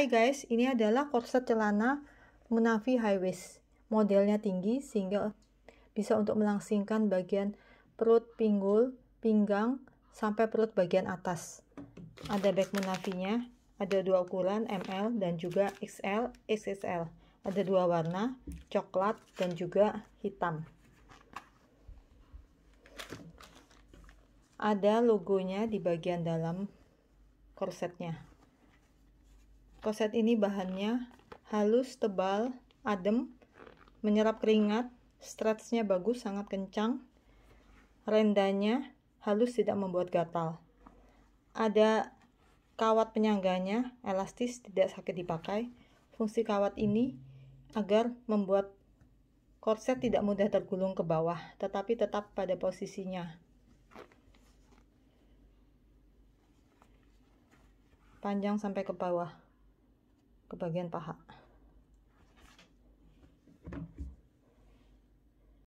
Hai guys, ini adalah korset celana Munafi High Waist. Modelnya tinggi sehingga bisa untuk melangsingkan bagian perut, pinggul, pinggang, sampai perut bagian atas. Ada back Munafinya, ada dua ukuran ML dan juga XL, XXL. Ada dua warna, coklat dan juga hitam. Ada logonya di bagian dalam korsetnya. Korset ini bahannya halus, tebal, adem, menyerap keringat, stretchnya bagus, sangat kencang, rendanya halus tidak membuat gatal. Ada kawat penyangganya, elastis, tidak sakit dipakai. Fungsi kawat ini agar membuat korset tidak mudah tergulung ke bawah, tetapi tetap pada posisinya. Panjang sampai ke bawah ke bagian paha